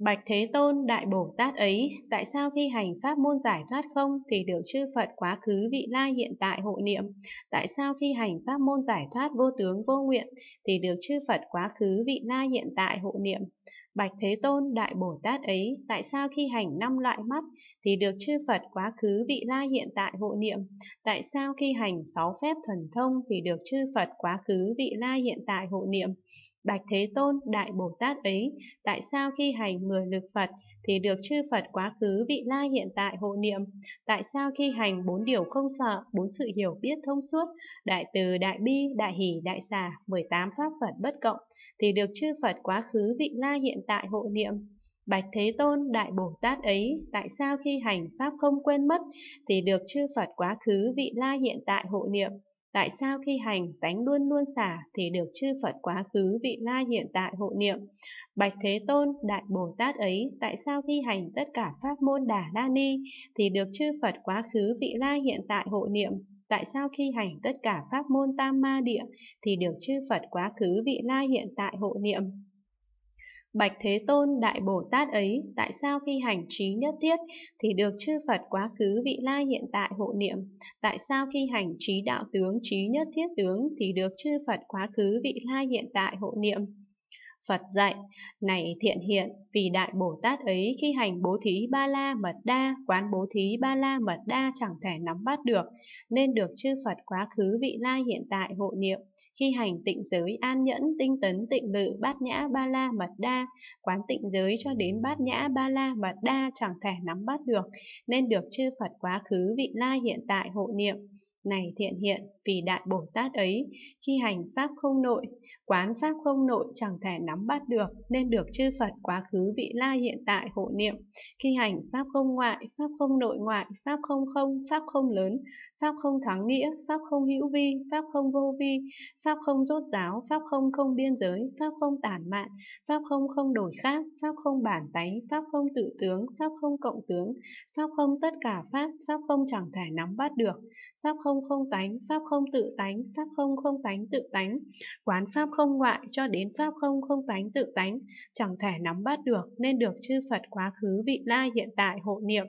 Bạch Thế Tôn Đại Bồ Tát ấy, tại sao khi hành pháp môn giải thoát không thì được chư Phật quá khứ vị lai hiện tại hộ niệm? Tại sao khi hành pháp môn giải thoát vô tướng vô nguyện thì được chư Phật quá khứ vị lai hiện tại hộ niệm? Bạch Thế Tôn Đại Bồ Tát ấy, tại sao khi hành năm loại mắt thì được chư Phật quá khứ vị lai hiện tại hộ niệm? Tại sao khi hành sáu phép thần thông thì được chư Phật quá khứ vị lai hiện tại hộ niệm? Bạch Thế Tôn, Đại Bồ Tát ấy, tại sao khi hành mười lực Phật thì được chư Phật quá khứ vị lai hiện tại hộ niệm? Tại sao khi hành bốn điều không sợ, bốn sự hiểu biết thông suốt, đại từ, đại bi, đại hỷ, đại xả, 18 pháp Phật bất cộng thì được chư Phật quá khứ vị lai hiện tại hộ niệm? Bạch Thế Tôn, Đại Bồ Tát ấy, tại sao khi hành Pháp không quên mất, thì được chư Phật quá khứ vị lai hiện tại hộ niệm? Tại sao khi hành tánh luôn luôn xả thì được chư Phật quá khứ vị la hiện tại hộ niệm? Bạch Thế Tôn, Đại Bồ Tát ấy, tại sao khi hành tất cả pháp môn Đà La Ni thì được chư Phật quá khứ vị la hiện tại hộ niệm? Tại sao khi hành tất cả pháp môn Tam Ma Địa thì được chư Phật quá khứ vị la hiện tại hộ niệm? Bạch Thế Tôn Đại Bồ Tát ấy, tại sao khi hành trí nhất thiết thì được chư Phật quá khứ vị lai hiện tại hộ niệm? Tại sao khi hành trí đạo tướng trí nhất thiết tướng thì được chư Phật quá khứ vị lai hiện tại hộ niệm? Phật dạy, này thiện hiện, vì Đại Bồ Tát ấy khi hành bố thí ba la mật đa, quán bố thí ba la mật đa chẳng thể nắm bắt được, nên được chư Phật quá khứ vị lai hiện tại hộ niệm, khi hành tịnh giới an nhẫn, tinh tấn tịnh lự, bát nhã ba la mật đa, quán tịnh giới cho đến bát nhã ba la mật đa chẳng thể nắm bắt được, nên được chư Phật quá khứ vị lai hiện tại hộ niệm này thiện hiện vì đại bồ tát ấy khi hành pháp không nội quán pháp không nội chẳng thể nắm bắt được nên được chư phật quá khứ vị lai hiện tại hộ niệm khi hành pháp không ngoại pháp không nội ngoại pháp không không pháp không lớn pháp không thắng nghĩa pháp không hữu vi pháp không vô vi pháp không rốt giáo pháp không không biên giới pháp không tản mạn pháp không không đổi khác pháp không bản tánh pháp không tự tướng pháp không cộng tướng pháp không tất cả pháp pháp không chẳng thể nắm bắt được pháp không không không tánh, pháp không tự tánh, pháp không không tánh tự tánh, quán pháp không ngoại cho đến pháp không không tánh tự tánh, chẳng thể nắm bắt được nên được chư Phật quá khứ vị lai hiện tại hộ niệm.